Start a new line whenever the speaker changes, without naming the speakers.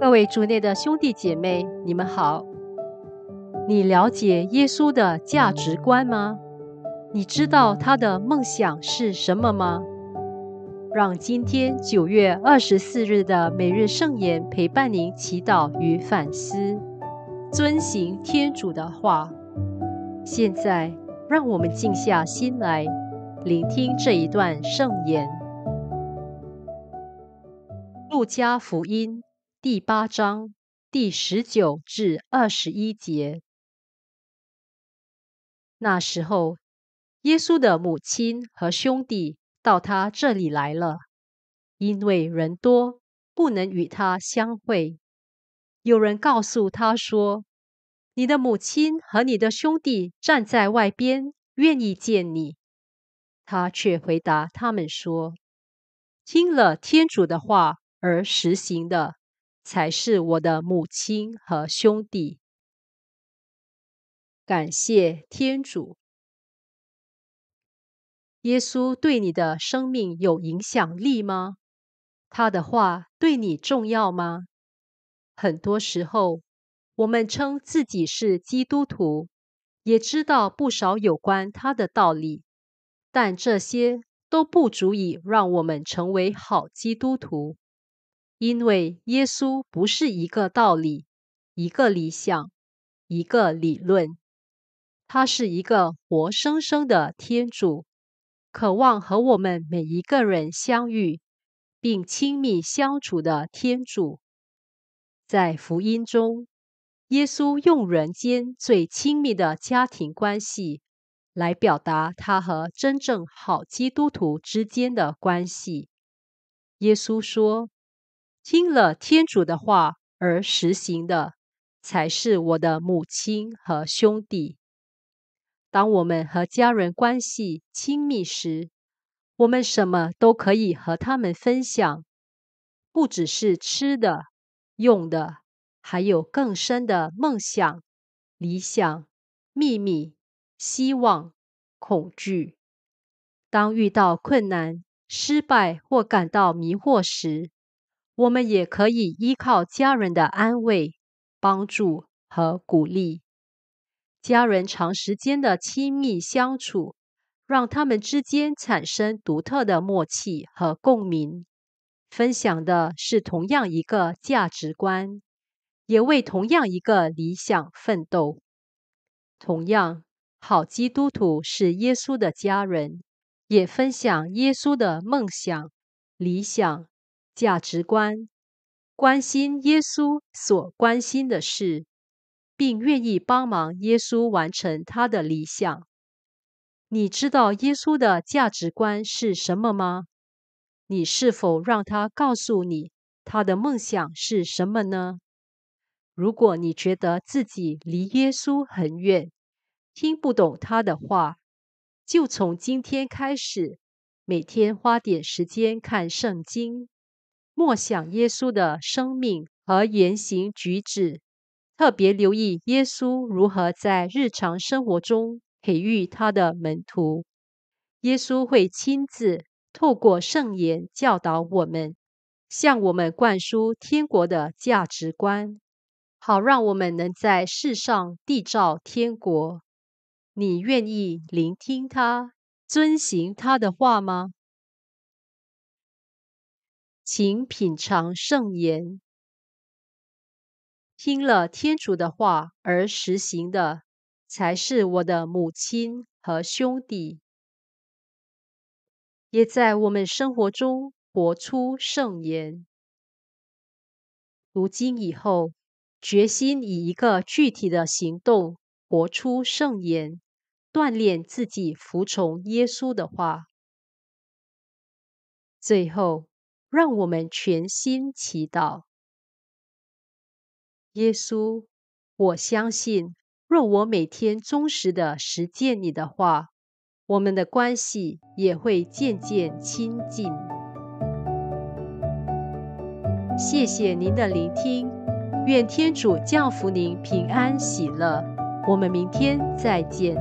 各位主内的兄弟姐妹，你们好。你了解耶稣的价值观吗？你知道他的梦想是什么吗？让今天九月二十四日的每日圣言陪伴您祈祷与反思，遵行天主的话。现在，让我们静下心来聆听这一段圣言。路加福音。第八章第十九至二十一节。那时候，耶稣的母亲和兄弟到他这里来了，因为人多，不能与他相会。有人告诉他说：“你的母亲和你的兄弟站在外边，愿意见你。”他却回答他们说：“听了天主的话而实行的。”才是我的母亲和兄弟。感谢天主。耶稣对你的生命有影响力吗？他的话对你重要吗？很多时候，我们称自己是基督徒，也知道不少有关他的道理，但这些都不足以让我们成为好基督徒。因为耶稣不是一个道理，一个理想，一个理论，他是一个活生生的天主，渴望和我们每一个人相遇并亲密相处的天主。在福音中，耶稣用人间最亲密的家庭关系来表达他和真正好基督徒之间的关系。耶稣说。听了天主的话而实行的，才是我的母亲和兄弟。当我们和家人关系亲密时，我们什么都可以和他们分享，不只是吃的、用的，还有更深的梦想、理想、秘密、希望、恐惧。当遇到困难、失败或感到迷惑时，我们也可以依靠家人的安慰、帮助和鼓励。家人长时间的亲密相处，让他们之间产生独特的默契和共鸣，分享的是同样一个价值观，也为同样一个理想奋斗。同样，好基督徒是耶稣的家人，也分享耶稣的梦想、理想。价值观，关心耶稣所关心的事，并愿意帮忙耶稣完成他的理想。你知道耶稣的价值观是什么吗？你是否让他告诉你他的梦想是什么呢？如果你觉得自己离耶稣很远，听不懂他的话，就从今天开始，每天花点时间看圣经。默想耶稣的生命和言行举止，特别留意耶稣如何在日常生活中培育他的门徒。耶稣会亲自透过圣言教导我们，向我们灌输天国的价值观，好让我们能在世上缔造天国。你愿意聆听他、遵行他的话吗？请品尝圣言，听了天主的话而实行的，才是我的母亲和兄弟。也在我们生活中活出圣言。如今以后，决心以一个具体的行动活出圣言，锻炼自己服从耶稣的话。最后。让我们全心祈祷，耶稣，我相信，若我每天忠实的实践你的话，我们的关系也会渐渐亲近。谢谢您的聆听，愿天主降福您，平安喜乐。我们明天再见。